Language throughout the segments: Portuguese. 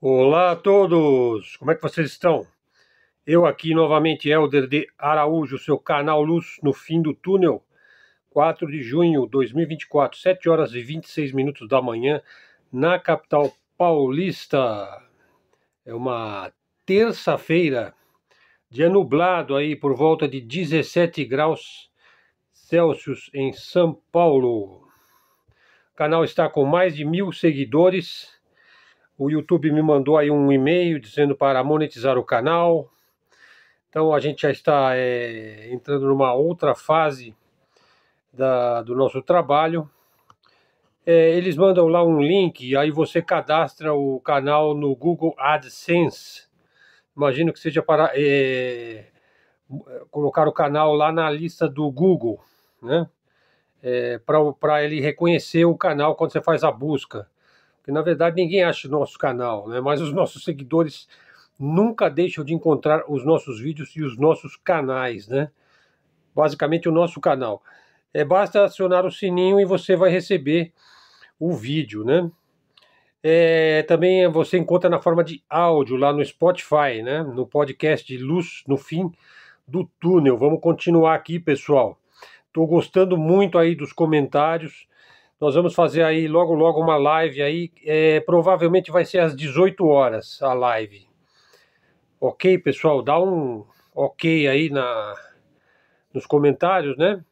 Olá a todos! Como é que vocês estão? Eu aqui novamente, Helder de Araújo, seu canal Luz no fim do túnel, 4 de junho de 2024, 7 horas e 26 minutos da manhã, na capital paulista. É uma terça-feira, dia nublado aí por volta de 17 graus Celsius em São Paulo. O canal está com mais de mil seguidores o YouTube me mandou aí um e-mail dizendo para monetizar o canal. Então a gente já está é, entrando numa outra fase da, do nosso trabalho. É, eles mandam lá um link, aí você cadastra o canal no Google AdSense. Imagino que seja para é, colocar o canal lá na lista do Google, né? É, para ele reconhecer o canal quando você faz a busca que na verdade ninguém acha o nosso canal, né? mas os nossos seguidores nunca deixam de encontrar os nossos vídeos e os nossos canais, né? basicamente o nosso canal. É, basta acionar o sininho e você vai receber o vídeo, né? É, também você encontra na forma de áudio lá no Spotify, né? No podcast de Luz no Fim do Túnel. Vamos continuar aqui, pessoal. Estou gostando muito aí dos comentários. Nós vamos fazer aí logo logo uma live aí, é, provavelmente vai ser às 18 horas a live. Ok, pessoal, dá um ok aí na nos comentários, né?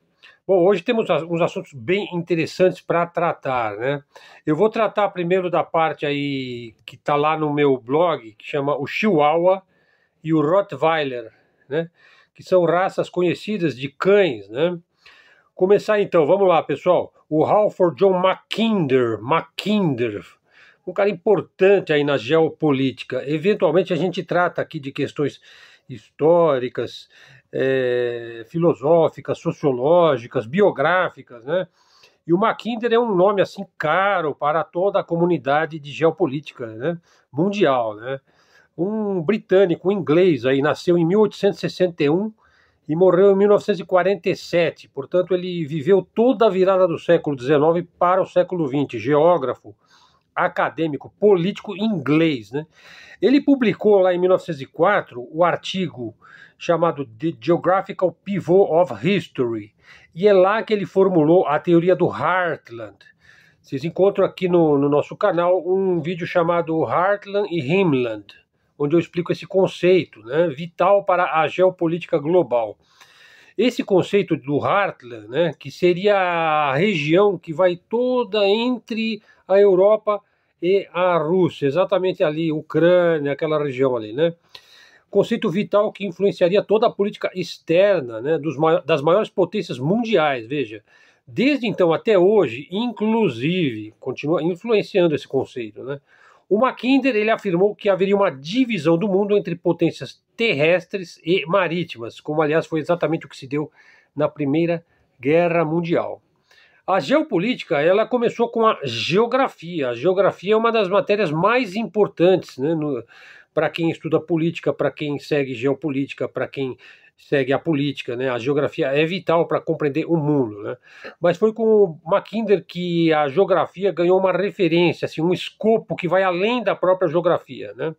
Bom, hoje temos uns assuntos bem interessantes para tratar, né? Eu vou tratar primeiro da parte aí que está lá no meu blog, que chama o Chihuahua e o Rottweiler, né? Que são raças conhecidas de cães, né? Começar então, vamos lá pessoal. O Halford John Mackinder, Mackinder, um cara importante aí na geopolítica. Eventualmente a gente trata aqui de questões históricas, é, filosóficas, sociológicas, biográficas, né? E o Mackinder é um nome assim caro para toda a comunidade de geopolítica né? mundial, né? Um britânico, um inglês aí, nasceu em 1861 e morreu em 1947. Portanto, ele viveu toda a virada do século XIX para o século XX, geógrafo, acadêmico, político inglês. Né? Ele publicou lá em 1904 o artigo chamado The Geographical Pivot of History, e é lá que ele formulou a teoria do Heartland. Vocês encontram aqui no, no nosso canal um vídeo chamado Heartland e Himland onde eu explico esse conceito, né, vital para a geopolítica global. Esse conceito do Heartland, né, que seria a região que vai toda entre a Europa e a Rússia, exatamente ali, Ucrânia, aquela região ali, né? Conceito vital que influenciaria toda a política externa né, dos, das maiores potências mundiais, veja. Desde então até hoje, inclusive, continua influenciando esse conceito, né? O Mackinder ele afirmou que haveria uma divisão do mundo entre potências terrestres e marítimas, como aliás foi exatamente o que se deu na Primeira Guerra Mundial. A geopolítica ela começou com a geografia. A geografia é uma das matérias mais importantes né, para quem estuda política, para quem segue geopolítica, para quem segue a política, né? A geografia é vital para compreender o mundo, né? Mas foi com o Mackinder que a geografia ganhou uma referência, assim, um escopo que vai além da própria geografia, né?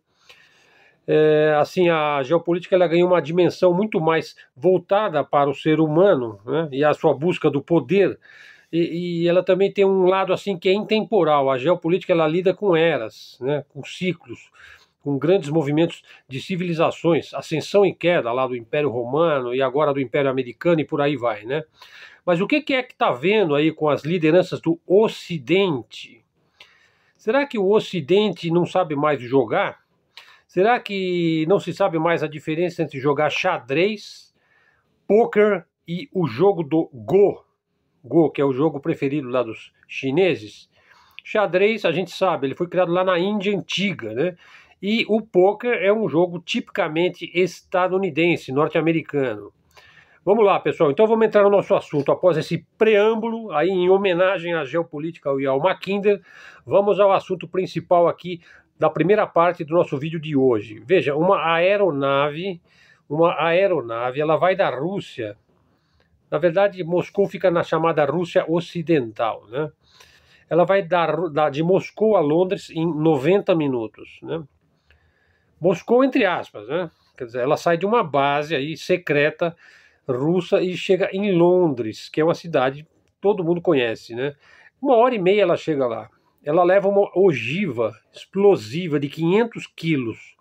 É, assim, a geopolítica ela ganhou uma dimensão muito mais voltada para o ser humano né? e a sua busca do poder. E, e, ela também tem um lado assim que é intemporal. A geopolítica ela lida com eras, né? com ciclos com grandes movimentos de civilizações, ascensão e queda lá do Império Romano e agora do Império Americano e por aí vai, né? Mas o que é que está vendo aí com as lideranças do Ocidente? Será que o Ocidente não sabe mais jogar? Será que não se sabe mais a diferença entre jogar xadrez, poker e o jogo do Go? Go, que é o jogo preferido lá dos chineses. Xadrez, a gente sabe, ele foi criado lá na Índia antiga, né? E o poker é um jogo tipicamente estadunidense, norte-americano. Vamos lá, pessoal. Então vamos entrar no nosso assunto. Após esse preâmbulo, aí em homenagem à geopolítica e ao Mackinder, vamos ao assunto principal aqui da primeira parte do nosso vídeo de hoje. Veja, uma aeronave, uma aeronave, ela vai da Rússia. Na verdade, Moscou fica na chamada Rússia Ocidental, né? Ela vai dar de Moscou a Londres em 90 minutos, né? Moscou, entre aspas, né? Quer dizer, ela sai de uma base aí secreta russa e chega em Londres, que é uma cidade todo mundo conhece, né? Uma hora e meia ela chega lá. Ela leva uma ogiva explosiva de 500 quilos.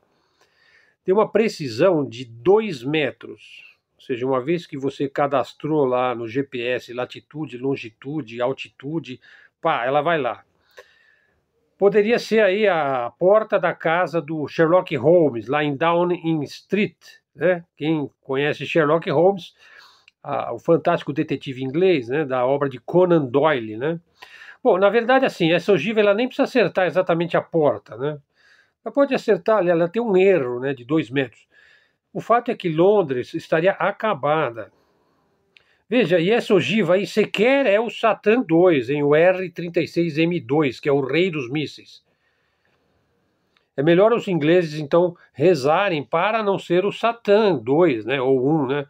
Tem uma precisão de 2 metros. Ou seja, uma vez que você cadastrou lá no GPS latitude, longitude, altitude, pá, ela vai lá. Poderia ser aí a porta da casa do Sherlock Holmes, lá em Downing Street. Né? Quem conhece Sherlock Holmes, a, o fantástico detetive inglês, né? da obra de Conan Doyle. Né? Bom, na verdade, assim, essa ogiva ela nem precisa acertar exatamente a porta. Né? Ela pode acertar, ela tem um erro né, de dois metros. O fato é que Londres estaria acabada. Veja, e essa ogiva aí sequer é o Satan 2, em o R-36M2, que é o rei dos mísseis. É melhor os ingleses, então, rezarem para não ser o Satan 2, né, ou 1, né,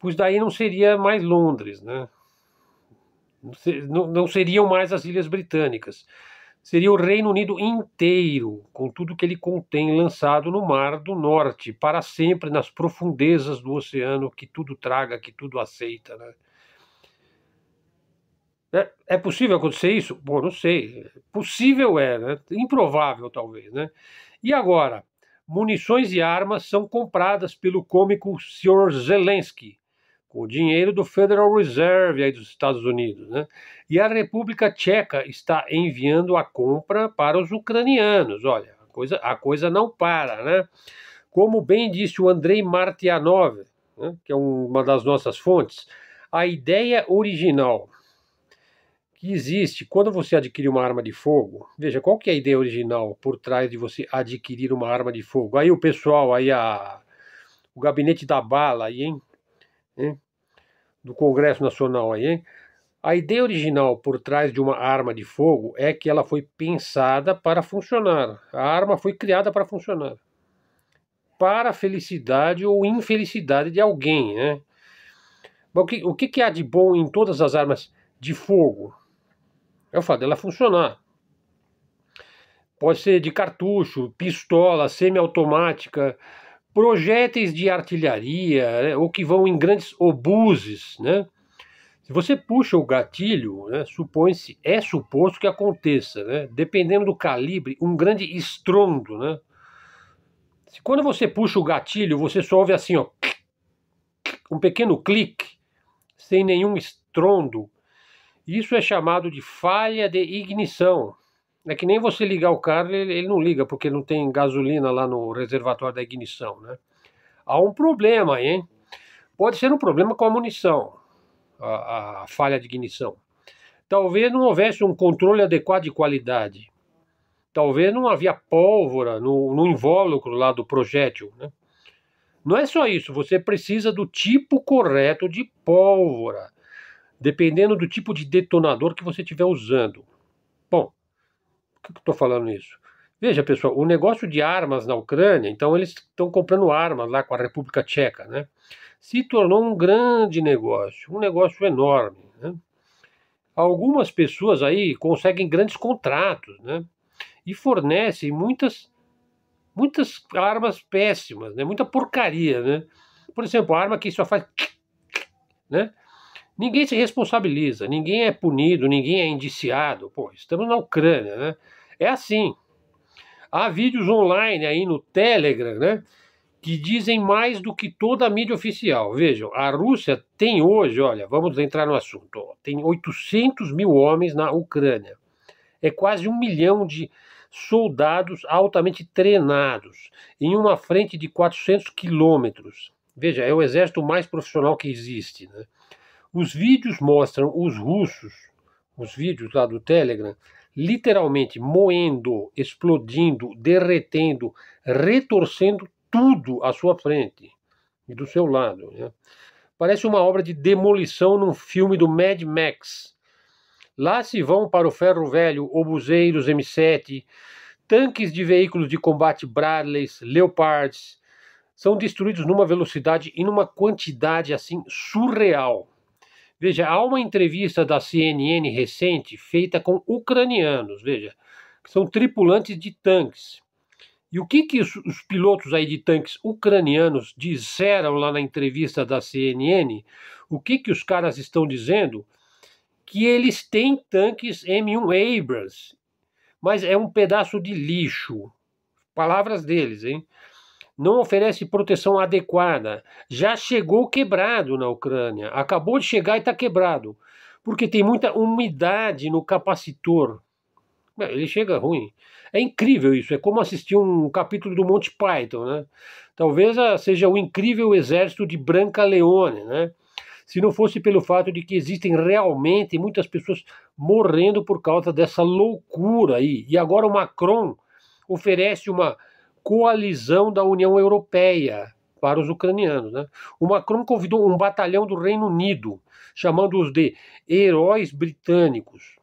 pois daí não seria mais Londres, né, não seriam mais as Ilhas Britânicas seria o Reino Unido inteiro, com tudo que ele contém, lançado no Mar do Norte, para sempre nas profundezas do oceano que tudo traga, que tudo aceita. Né? É, é possível acontecer isso? Bom, não sei. Possível é, né? improvável talvez. Né? E agora? Munições e armas são compradas pelo cômico Sr. Zelensky, com o dinheiro do Federal Reserve aí dos Estados Unidos, né? E a República Tcheca está enviando a compra para os ucranianos. Olha, a coisa, a coisa não para, né? Como bem disse o Andrei Martianov, né, que é uma das nossas fontes, a ideia original que existe quando você adquire uma arma de fogo, veja, qual que é a ideia original por trás de você adquirir uma arma de fogo? Aí o pessoal, aí a, o gabinete da bala, aí, hein? Hein? do Congresso Nacional aí, hein? A ideia original por trás de uma arma de fogo é que ela foi pensada para funcionar. A arma foi criada para funcionar. Para a felicidade ou infelicidade de alguém, né? O que, o que, que há de bom em todas as armas de fogo? É o fato dela funcionar. Pode ser de cartucho, pistola, semiautomática, automática projéteis de artilharia, né, ou que vão em grandes obuses, né? Se você puxa o gatilho, né, supõe-se, é suposto que aconteça, né? Dependendo do calibre, um grande estrondo, né? Se quando você puxa o gatilho, você só ouve assim, ó, um pequeno clique, sem nenhum estrondo, isso é chamado de falha de ignição. É que nem você ligar o carro, ele, ele não liga porque não tem gasolina lá no reservatório da ignição, né? Há um problema aí, hein? Pode ser um problema com a munição, a, a falha de ignição. Talvez não houvesse um controle adequado de qualidade. Talvez não havia pólvora no, no invólucro lá do projétil, né? Não é só isso, você precisa do tipo correto de pólvora, dependendo do tipo de detonador que você estiver usando. Bom, que eu estou falando isso? Veja, pessoal, o negócio de armas na Ucrânia, então eles estão comprando armas lá com a República Tcheca, né? Se tornou um grande negócio, um negócio enorme. Né? Algumas pessoas aí conseguem grandes contratos, né? E fornecem muitas, muitas armas péssimas, né? Muita porcaria, né? Por exemplo, a arma que só faz, né? Ninguém se responsabiliza, ninguém é punido, ninguém é indiciado. Pô, estamos na Ucrânia, né? É assim. Há vídeos online aí no Telegram, né? Que dizem mais do que toda a mídia oficial. Vejam, a Rússia tem hoje, olha, vamos entrar no assunto, ó, tem 800 mil homens na Ucrânia. É quase um milhão de soldados altamente treinados, em uma frente de 400 quilômetros. Veja, é o exército mais profissional que existe, né? Os vídeos mostram os russos, os vídeos lá do Telegram, literalmente moendo, explodindo, derretendo, retorcendo tudo à sua frente e do seu lado. Né? Parece uma obra de demolição num filme do Mad Max. Lá se vão para o ferro velho obuseiros M7, tanques de veículos de combate Bradleys, Leopards, são destruídos numa velocidade e numa quantidade assim surreal. Veja, há uma entrevista da CNN recente feita com ucranianos, veja, que são tripulantes de tanques. E o que, que os, os, pilotos aí de tanques ucranianos disseram lá na entrevista da CNN? O que, que os caras estão dizendo? Que eles têm tanques M1 Abrams, mas é um pedaço de lixo. Palavras deles, hein? não oferece proteção adequada, já chegou quebrado na Ucrânia, acabou de chegar e está quebrado, porque tem muita umidade no capacitor. Ele chega ruim. É incrível isso, é como assistir um capítulo do Monty Python, né? Talvez ah, seja o incrível exército de Branca Leone, né? Se não fosse pelo fato de que existem realmente muitas pessoas morrendo por causa dessa loucura aí. E agora o Macron oferece uma coalizão da União Europeia para os ucranianos. Né? O Macron convidou um batalhão do Reino Unido, chamando-os de heróis britânicos.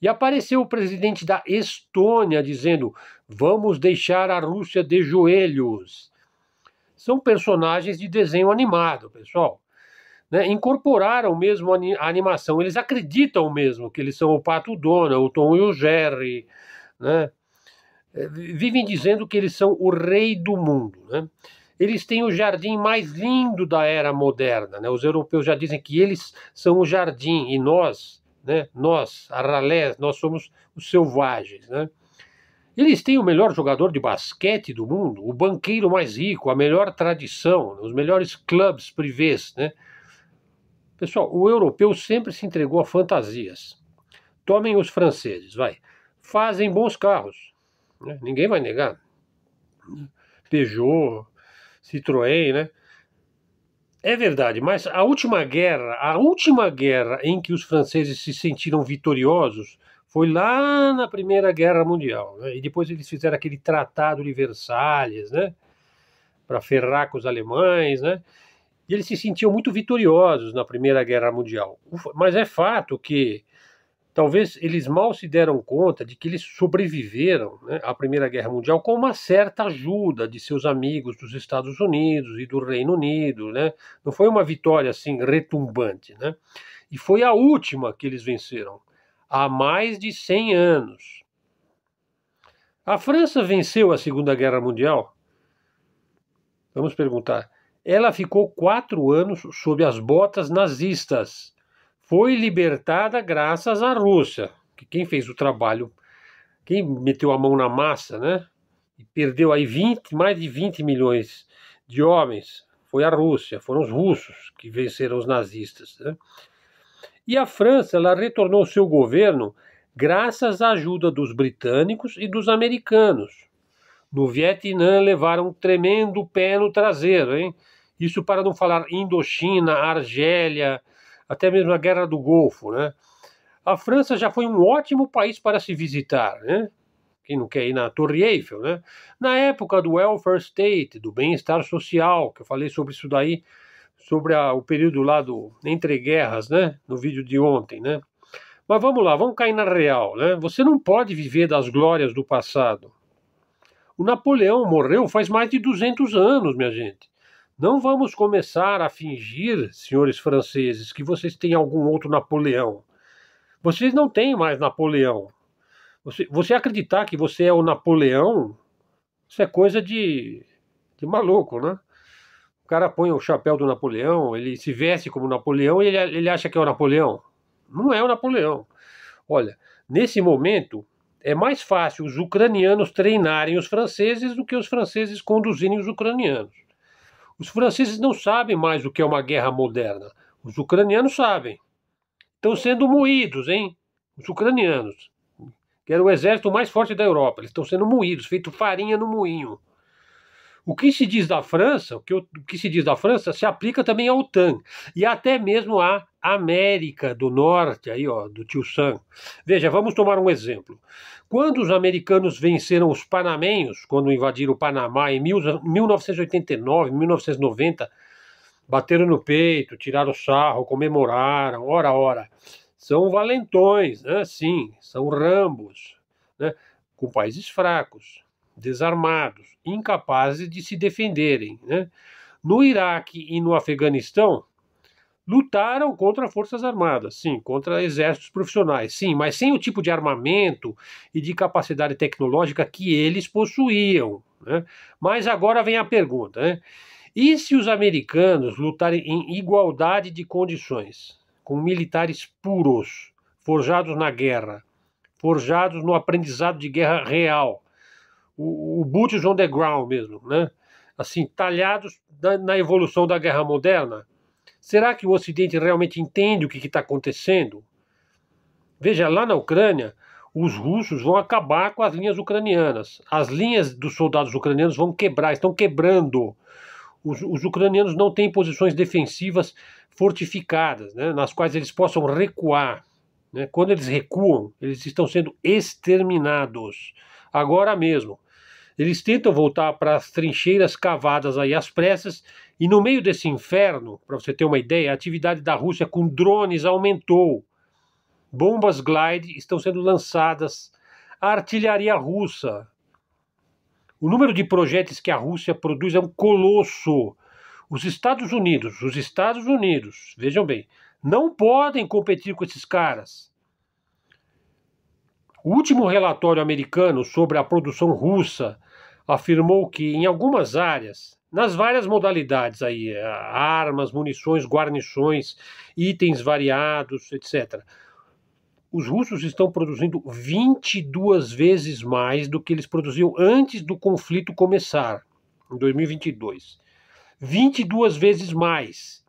E apareceu o presidente da Estônia dizendo: vamos deixar a Rússia de joelhos. São personagens de desenho animado, pessoal. Né? Incorporaram mesmo a animação. Eles acreditam mesmo que eles são o Pato Dona, o Tom e o Jerry. Né? vivem dizendo que eles são o rei do mundo. Né? Eles têm o jardim mais lindo da era moderna. Né? Os europeus já dizem que eles são o jardim e nós, né? nós, arralés, nós somos os selvagens. Né? Eles têm o melhor jogador de basquete do mundo, o banqueiro mais rico, a melhor tradição, os melhores clubes privês. Né? Pessoal, o europeu sempre se entregou a fantasias. Tomem os franceses, vai. Fazem bons carros, né? Ninguém vai negar. Peugeot, Citroën, né? É verdade, mas a última guerra, a última guerra em que os franceses se sentiram vitoriosos foi lá na Primeira Guerra Mundial. Né? E depois eles fizeram aquele Tratado de Versalhes, né? Para ferrar com os alemães, né? E eles se sentiam muito vitoriosos na Primeira Guerra Mundial. Mas é fato que talvez eles mal se deram conta de que eles sobreviveram né, à Primeira Guerra Mundial com uma certa ajuda de seus amigos dos Estados Unidos e do Reino Unido. Né? Não foi uma vitória assim retumbante. Né? E foi a última que eles venceram, há mais de 100 anos. A França venceu a Segunda Guerra Mundial? Vamos perguntar. Ela ficou quatro anos sob as botas nazistas foi libertada graças à Rússia, que quem fez o trabalho, quem meteu a mão na massa, né? E perdeu aí 20, mais de 20 milhões de homens, foi a Rússia, foram os russos que venceram os nazistas, né? E a França, ela retornou seu governo graças à ajuda dos britânicos e dos americanos. No Vietnã levaram um tremendo pé no traseiro, hein? Isso para não falar Indochina, Argélia, até mesmo a Guerra do Golfo, né? A França já foi um ótimo país para se visitar, né? Quem não quer ir na Torre Eiffel, né? Na época do welfare state, do bem-estar social, que eu falei sobre isso daí, sobre a, o período lá do entre guerras, né? No vídeo de ontem, né? Mas vamos lá, vamos cair na real, né? Você não pode viver das glórias do passado. O Napoleão morreu faz mais de 200 anos, minha gente. Não vamos começar a fingir, senhores franceses, que vocês têm algum outro Napoleão. Vocês não têm mais Napoleão. Você, você acreditar que você é o Napoleão, isso é coisa de, de maluco, né? O cara põe o chapéu do Napoleão, ele se veste como Napoleão e ele, ele acha que é o Napoleão. Não é o Napoleão. Olha, nesse momento, é mais fácil os ucranianos treinarem os franceses do que os franceses conduzirem os ucranianos. Os franceses não sabem mais o que é uma guerra moderna. Os ucranianos sabem. Estão sendo moídos, hein? Os ucranianos, que era o exército mais forte da Europa, eles estão sendo moídos, feito farinha no moinho. O que se diz da França, o que, o que se diz da França se aplica também à OTAN e até mesmo à América do Norte, aí ó, do tio Sam. Veja, vamos tomar um exemplo. Quando os americanos venceram os panamenhos, quando invadiram o Panamá em 1989, 1990, bateram no peito, tiraram sarro, comemoraram, ora, ora. São valentões, né? sim, são rambos, né? com países fracos, desarmados, incapazes de se defenderem. Né? No Iraque e no Afeganistão, lutaram contra forças armadas, sim, contra exércitos profissionais, sim, mas sem o tipo de armamento e de capacidade tecnológica que eles possuíam. Né? Mas agora vem a pergunta: né? e se os americanos lutarem em igualdade de condições, com militares puros, forjados na guerra, forjados no aprendizado de guerra real, o, o boots on the ground mesmo, né? assim, talhados na, na evolução da guerra moderna? Será que o Ocidente realmente entende o que está acontecendo? Veja, lá na Ucrânia, os russos vão acabar com as linhas ucranianas. As linhas dos soldados ucranianos vão quebrar, estão quebrando. Os, os ucranianos não têm posições defensivas fortificadas, né, nas quais eles possam recuar. Né? Quando eles recuam, eles estão sendo exterminados. Agora mesmo. Eles tentam voltar para as trincheiras cavadas aí às pressas, e no meio desse inferno, para você ter uma ideia, a atividade da Rússia com drones aumentou. Bombas glide estão sendo lançadas, a artilharia russa. O número de projéteis que a Rússia produz é um colosso. Os Estados Unidos, os Estados Unidos, vejam bem, não podem competir com esses caras. O último relatório americano sobre a produção russa afirmou que em algumas áreas, nas várias modalidades aí, eh, armas, munições, guarnições, itens variados, etc. Os russos estão produzindo 22 vezes mais do que eles produziam antes do conflito começar, em 2022. 22 vezes mais.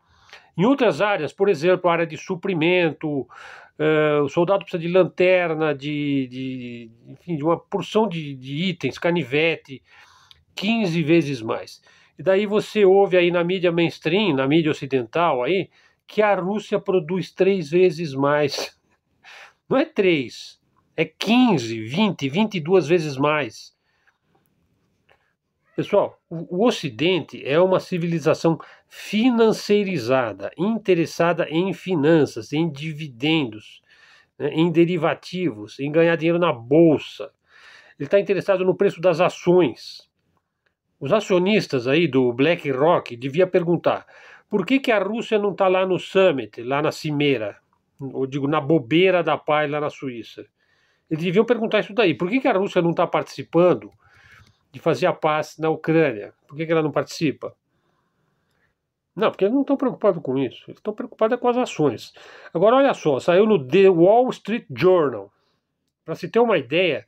Em outras áreas, por exemplo, a área de suprimento, Uh, o soldado precisa de lanterna, de, de, enfim, de uma porção de, de itens, canivete, 15 vezes mais. E daí você ouve aí na mídia mainstream, na mídia ocidental aí, que a Rússia produz três vezes mais. Não é três, é 15, 20, 22 vezes mais. Pessoal, o, o Ocidente é uma civilização financeirizada, interessada em finanças, em dividendos, né, em derivativos, em ganhar dinheiro na bolsa. Ele está interessado no preço das ações. Os acionistas aí do BlackRock devia perguntar por que, que a Rússia não está lá no summit, lá na cimeira, ou digo, na bobeira da paz lá na Suíça. Eles deviam perguntar isso daí. Por que, que a Rússia não está participando de fazer a paz na Ucrânia? Por que, que ela não participa? Não, porque eles não estão preocupados com isso. Eles estão preocupados é com as ações. Agora, olha só, saiu no The Wall Street Journal. Para se ter uma ideia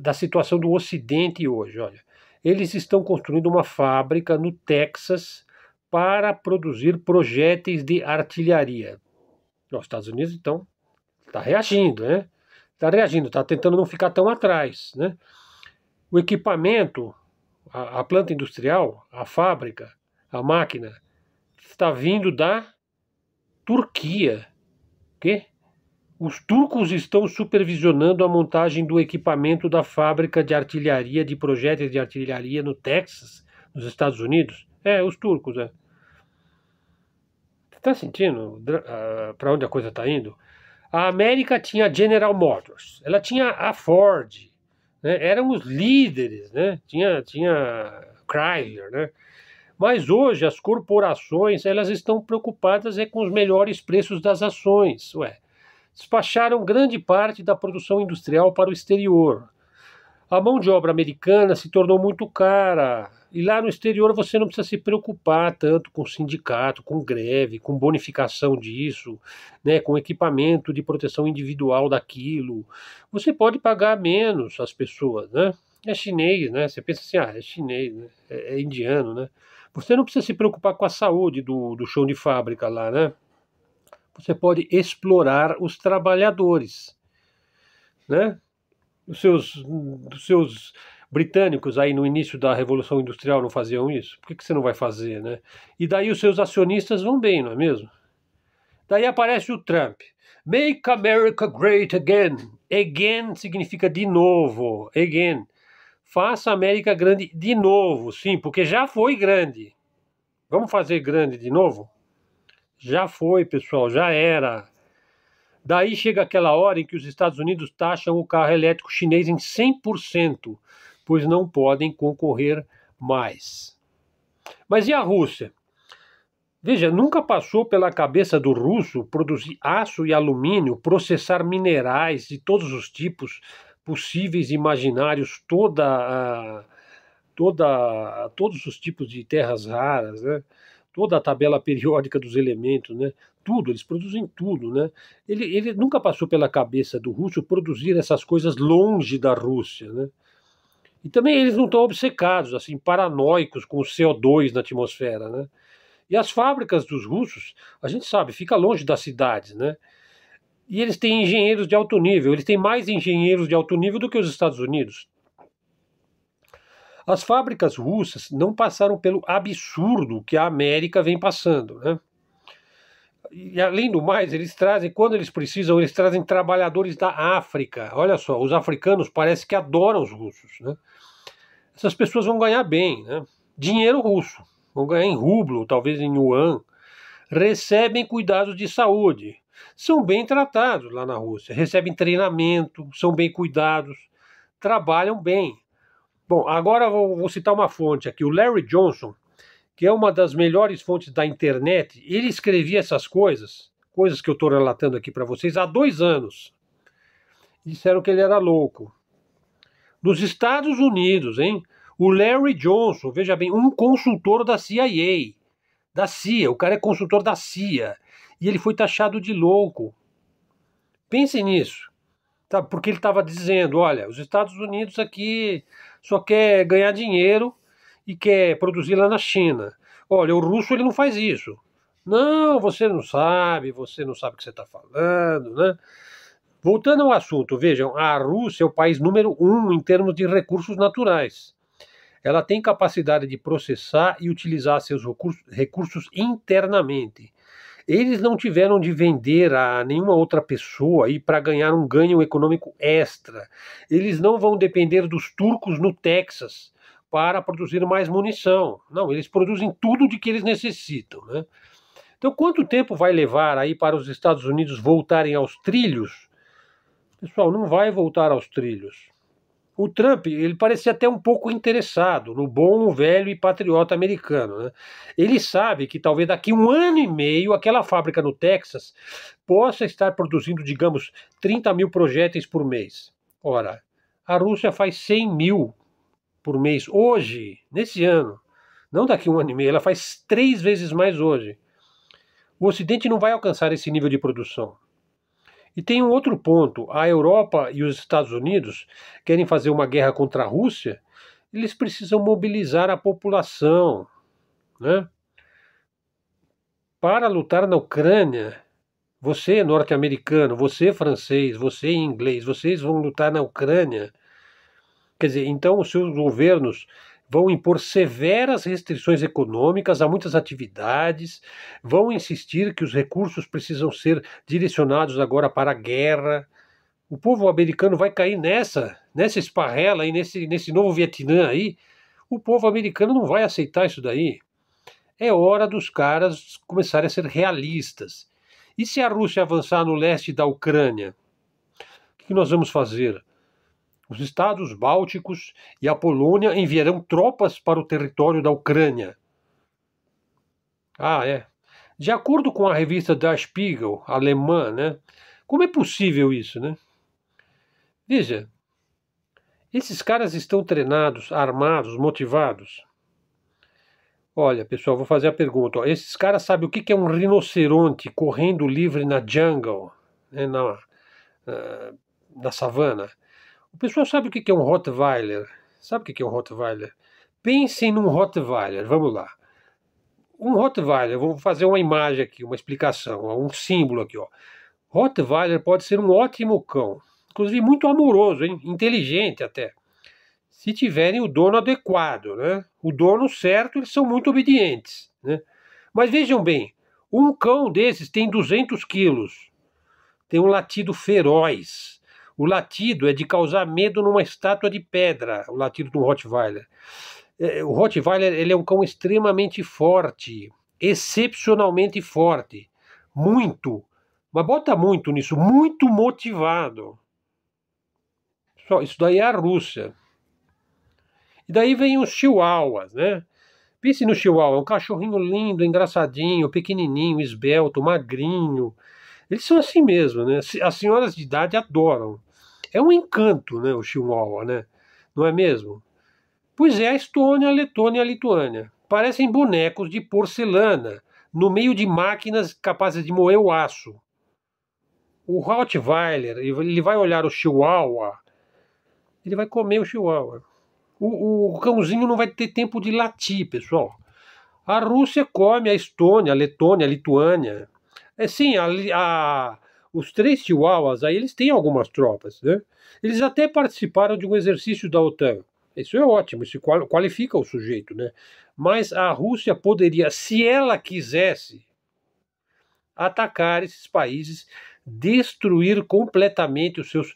da situação do Ocidente hoje, olha. Eles estão construindo uma fábrica no Texas para produzir projéteis de artilharia. Os Estados Unidos, então, está reagindo, né? Está reagindo, está tentando não ficar tão atrás, né? O equipamento, a, a planta industrial, a fábrica, a máquina, está vindo da Turquia. O Os turcos estão supervisionando a montagem do equipamento da fábrica de artilharia, de projéteis de artilharia no Texas, nos Estados Unidos. É, os turcos, é. Tá sentindo uh, ah, para onde a coisa está indo? A América tinha a General Motors, ela tinha a Ford, né? eram os líderes, né? tinha, tinha Chrysler, né? Mas hoje as corporações elas estão preocupadas é com os melhores preços das ações. Ué, despacharam grande parte da produção industrial para o exterior. A mão de obra americana se tornou muito cara. E lá no exterior você não precisa se preocupar tanto com sindicato, com greve, com bonificação disso, né, com equipamento de proteção individual daquilo. Você pode pagar menos as pessoas, né? É chinês, né? Você pensa assim, ah, é chinês, né? é, é indiano, né? Você não precisa se preocupar com a saúde do, do chão de fábrica lá, né? Você pode explorar os trabalhadores, né? Os seus, os seus britânicos aí no início da Revolução Industrial não faziam isso? Por que, que você não vai fazer, né? E daí os seus acionistas vão bem, não é mesmo? Daí aparece o Trump. Make America Great Again. Again significa de novo. Again. Faça a América grande de novo, sim, porque já foi grande. Vamos fazer grande de novo? Já foi, pessoal, já era. Daí chega aquela hora em que os Estados Unidos taxam o carro elétrico chinês em 100%, pois não podem concorrer mais. Mas e a Rússia? Veja, nunca passou pela cabeça do russo produzir aço e alumínio, processar minerais de todos os tipos, possíveis, imaginários, toda a, toda todos os tipos de terras raras, né? toda a tabela periódica dos elementos, né? tudo, eles produzem tudo. Né? Ele, ele nunca passou pela cabeça do russo produzir essas coisas longe da Rússia. Né? E também eles não estão obcecados, assim, paranoicos com o CO2 na atmosfera. Né? E as fábricas dos russos, a gente sabe, fica longe das cidades. Né? E eles têm engenheiros de alto nível, eles têm mais engenheiros de alto nível do que os Estados Unidos. As fábricas russas não passaram pelo absurdo que a América vem passando, né? E além do mais, eles trazem, quando eles precisam, eles trazem trabalhadores da África. Olha só, os africanos parece que adoram os russos, né? Essas pessoas vão ganhar bem, né? Dinheiro russo, vão ganhar em rublo, talvez em yuan. Recebem cuidados de saúde, são bem tratados lá na Rússia, recebem treinamento, são bem cuidados, trabalham bem. Bom, agora vou, vou citar uma fonte aqui, o Larry Johnson, que é uma das melhores fontes da internet, ele escrevia essas coisas, coisas que eu estou relatando aqui para vocês, há dois anos. Disseram que ele era louco. Nos Estados Unidos, hein? O Larry Johnson, veja bem, um consultor da CIA. Da CIA, o cara é consultor da CIA e ele foi taxado de louco. Pense nisso, tá? porque ele estava dizendo: olha, os Estados Unidos aqui só quer ganhar dinheiro e quer produzir lá na China. Olha, o russo ele não faz isso. Não, você não sabe, você não sabe o que você está falando, né? Voltando ao assunto, vejam, a Rússia é o país número um em termos de recursos naturais. Ela tem capacidade de processar e utilizar seus recursos internamente. Eles não tiveram de vender a nenhuma outra pessoa e para ganhar um ganho econômico extra. Eles não vão depender dos turcos no Texas para produzir mais munição. Não, eles produzem tudo de que eles necessitam, né? Então, quanto tempo vai levar aí para os Estados Unidos voltarem aos trilhos? Pessoal, não vai voltar aos trilhos o Trump ele parecia até um pouco interessado no bom, velho e patriota americano. Né? Ele sabe que talvez daqui um ano e meio aquela fábrica no Texas possa estar produzindo, digamos, 30 mil projéteis por mês. Ora, a Rússia faz 100 mil por mês hoje, nesse ano. Não daqui um ano e meio, ela faz três vezes mais hoje. O Ocidente não vai alcançar esse nível de produção. E tem um outro ponto: a Europa e os Estados Unidos querem fazer uma guerra contra a Rússia, eles precisam mobilizar a população né? para lutar na Ucrânia. Você, norte-americano, você, francês, você, inglês, vocês vão lutar na Ucrânia. Quer dizer, então os seus governos vão impor severas restrições econômicas a muitas atividades, vão insistir que os recursos precisam ser direcionados agora para a guerra. O povo americano vai cair nessa, nessa esparrela aí, nesse, nesse novo Vietnã aí. O povo americano não vai aceitar isso daí. É hora dos caras começarem a ser realistas. E se a Rússia avançar no leste da Ucrânia? O que nós vamos fazer? os estados bálticos e a Polônia enviarão tropas para o território da Ucrânia. Ah, é. De acordo com a revista Der Spiegel, alemã, né? Como é possível isso, né? Veja, esses caras estão treinados, armados, motivados. Olha, pessoal, vou fazer a pergunta. Ó. Esses caras sabem o que, é um rinoceronte correndo livre na jungle, né, na, na, ah, na savana? O pessoal sabe o que é um Rottweiler? Sabe o que é um Rottweiler? Pensem num Rottweiler, vamos lá. Um Rottweiler, vou fazer uma imagem aqui, uma explicação, um símbolo aqui, ó. Rottweiler pode ser um ótimo cão, inclusive muito amoroso, hein? inteligente até. Se tiverem o dono adequado, né? O dono certo, eles são muito obedientes, né? Mas vejam bem, um cão desses tem 200 quilos, tem um latido feroz, o latido é de causar medo numa estátua de pedra, o latido do Rottweiler. É, o Rottweiler ele é um cão extremamente forte, excepcionalmente forte, muito, mas bota muito nisso, muito motivado. Só isso daí é a Rússia. E daí vem os chihuahuas, né? Pense no chihuahua, é um cachorrinho lindo, engraçadinho, pequenininho, esbelto, magrinho. Eles são assim mesmo, né? As senhoras de idade adoram. É um encanto, né, o Chihuahua, né? Não é mesmo? Pois é, a Estônia, a Letônia e a Lituânia. Parecem bonecos de porcelana, no meio de máquinas capazes de moer o aço. O Rottweiler, ele vai olhar o Chihuahua, ele vai comer o Chihuahua. O, o, cãozinho não vai ter tempo de latir, pessoal. A Rússia come a Estônia, a Letônia, a Lituânia. É, sim, a, a os três chihuahuas aí, eles têm algumas tropas, né? Eles até participaram de um exercício da OTAN. Isso é ótimo, isso qualifica o sujeito, né? Mas a Rússia poderia, se ela quisesse, atacar esses países, destruir completamente os seus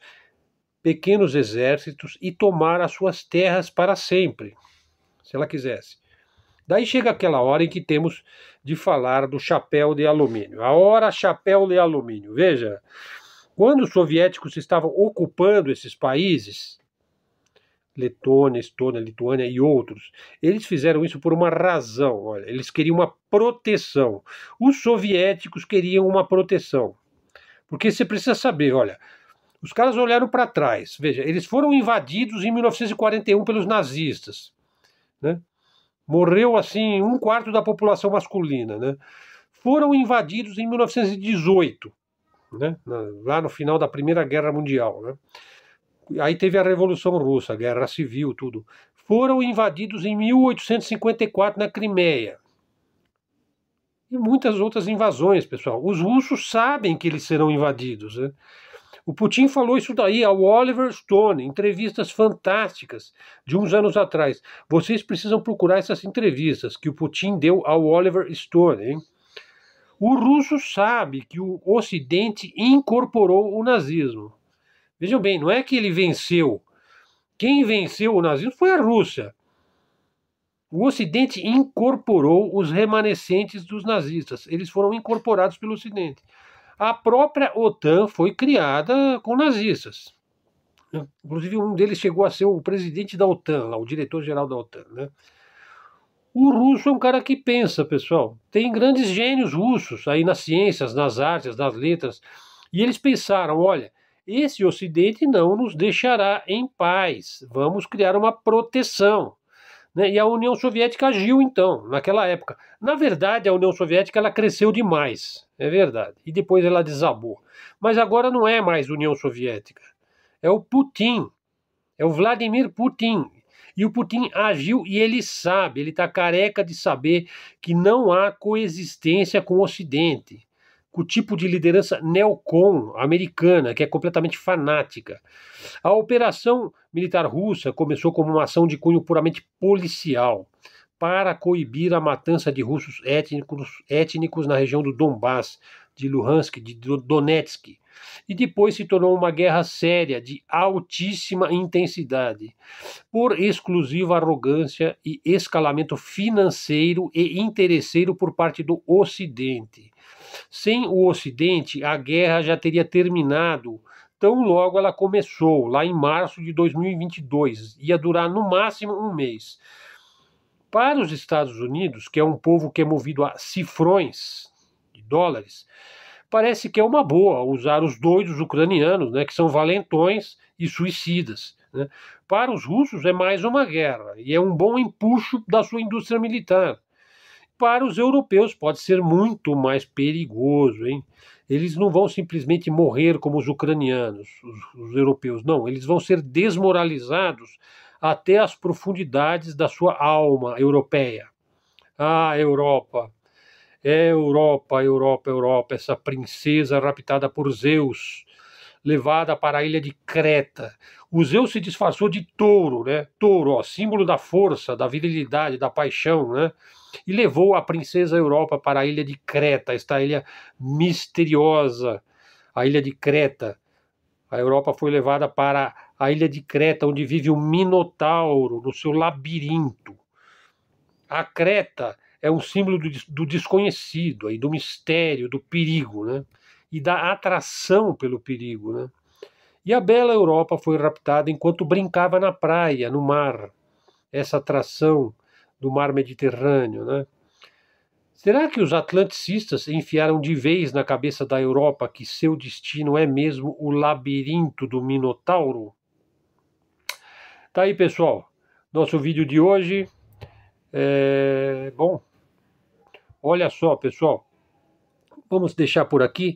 pequenos exércitos e tomar as suas terras para sempre, se ela quisesse. Daí chega aquela hora em que temos de falar do chapéu de alumínio. A hora chapéu de alumínio. Veja, quando os soviéticos estavam ocupando esses países, Letônia, Estônia, Lituânia e outros. Eles fizeram isso por uma razão, olha, eles queriam uma proteção. Os soviéticos queriam uma proteção. Porque você precisa saber, olha, os caras olharam para trás, veja, eles foram invadidos em 1941 pelos nazistas, né? Morreu assim um quarto da população masculina, né? Foram invadidos em 1918, né? Lá no final da Primeira Guerra Mundial, né? Aí teve a Revolução Russa, a Guerra Civil, tudo. Foram invadidos em 1854 na Crimeia. E muitas outras invasões, pessoal. Os russos sabem que eles serão invadidos, né? O Putin falou isso daí ao Oliver Stone, entrevistas fantásticas de uns anos atrás. Vocês precisam procurar essas entrevistas que o Putin deu ao Oliver Stone, hein? O russo sabe que o Ocidente incorporou o nazismo. Vejam bem, não é que ele venceu. Quem venceu o nazismo foi a Rússia. O Ocidente incorporou os remanescentes dos nazistas. Eles foram incorporados pelo Ocidente. A própria OTAN foi criada com nazistas. Inclusive, um deles chegou a ser o presidente da OTAN, lá, o diretor-geral da OTAN. Né? O russo é um cara que pensa, pessoal. Tem grandes gênios russos aí nas ciências, nas artes, nas letras. E eles pensaram: olha, esse Ocidente não nos deixará em paz. Vamos criar uma proteção. Né? E a União Soviética agiu então, naquela época. Na verdade, a União Soviética ela cresceu demais. É verdade. E depois ela desabou. Mas agora não é mais União Soviética. É o Putin. É o Vladimir Putin. E o Putin agiu e ele sabe, ele está careca de saber que não há coexistência com o Ocidente, com o tipo de liderança neocon americana, que é completamente fanática. A operação militar russa começou como uma ação de cunho puramente policial para coibir a matança de russos étnicos, étnicos na região do Donbass, de Luhansk, de Donetsk, e depois se tornou uma guerra séria de altíssima intensidade, por exclusiva arrogância e escalamento financeiro e interesseiro por parte do Ocidente. Sem o Ocidente, a guerra já teria terminado tão logo ela começou, lá em março de 2022, ia durar no máximo um mês para os Estados Unidos, que é um povo que é movido a cifrões de dólares, parece que é uma boa usar os doidos ucranianos, né, que são valentões e suicidas. Né? Para os russos é mais uma guerra e é um bom empuxo da sua indústria militar. Para os europeus pode ser muito mais perigoso, hein? Eles não vão simplesmente morrer como os ucranianos, os, os europeus, não. Eles vão ser desmoralizados até as profundidades da sua alma europeia. Ah, Europa! é Europa, Europa, Europa, essa princesa raptada por Zeus, levada para a ilha de Creta. O Zeus se disfarçou de touro, né? Touro, ó, símbolo da força, da virilidade, da paixão, né? E levou a princesa Europa para a ilha de Creta, esta ilha misteriosa, a ilha de Creta. A Europa foi levada para a ilha de Creta, onde vive o Minotauro, no seu labirinto. A Creta é um símbolo do, do desconhecido, aí, do mistério, do perigo, né? e da atração pelo perigo. Né? E a bela Europa foi raptada enquanto brincava na praia, no mar, essa atração do mar Mediterrâneo. Né? Será que os atlanticistas enfiaram de vez na cabeça da Europa que seu destino é mesmo o labirinto do Minotauro? Tá aí, pessoal. Nosso vídeo de hoje. É... Bom, olha só, pessoal. Vamos deixar por aqui.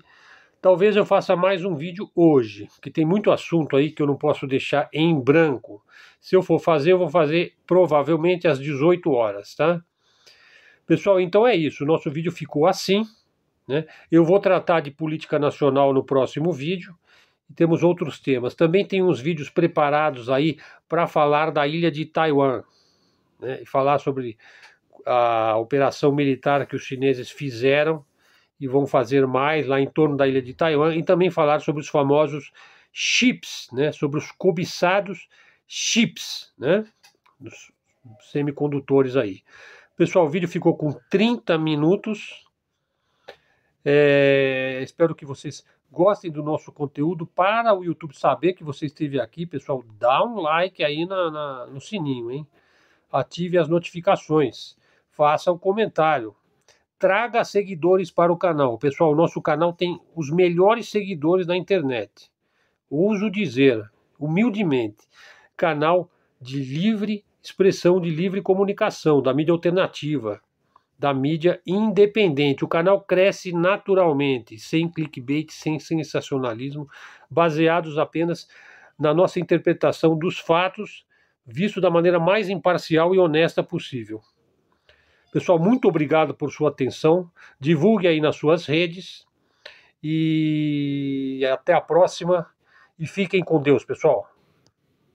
Talvez eu faça mais um vídeo hoje, que tem muito assunto aí que eu não posso deixar em branco. Se eu for fazer, eu vou fazer provavelmente às 18 horas, tá? Pessoal, então é isso. Nosso vídeo ficou assim. Né? Eu vou tratar de política nacional no próximo vídeo e temos outros temas. Também tem uns vídeos preparados aí para falar da ilha de Taiwan né, e falar sobre a operação militar que os chineses fizeram e vão fazer mais lá em torno da ilha de Taiwan e também falar sobre os famosos chips, né, sobre os cobiçados chips, né, dos semicondutores aí. Pessoal, o vídeo ficou com 30 minutos. É, espero que vocês gostem do nosso conteúdo para o YouTube saber que você esteve aqui, pessoal. Dá um like aí na, na, no sininho, hein? Ative as notificações. Faça um comentário. Traga seguidores para o canal. Pessoal, o nosso canal tem os melhores seguidores da internet. Uso dizer, humildemente, canal de livre expressão, de livre comunicação, da mídia alternativa da mídia independente. O canal cresce naturalmente, sem clickbait, sem sensacionalismo, baseados apenas na nossa interpretação dos fatos, visto da maneira mais imparcial e honesta possível. Pessoal, muito obrigado por sua atenção. Divulgue aí nas suas redes. E até a próxima. E fiquem com Deus, pessoal.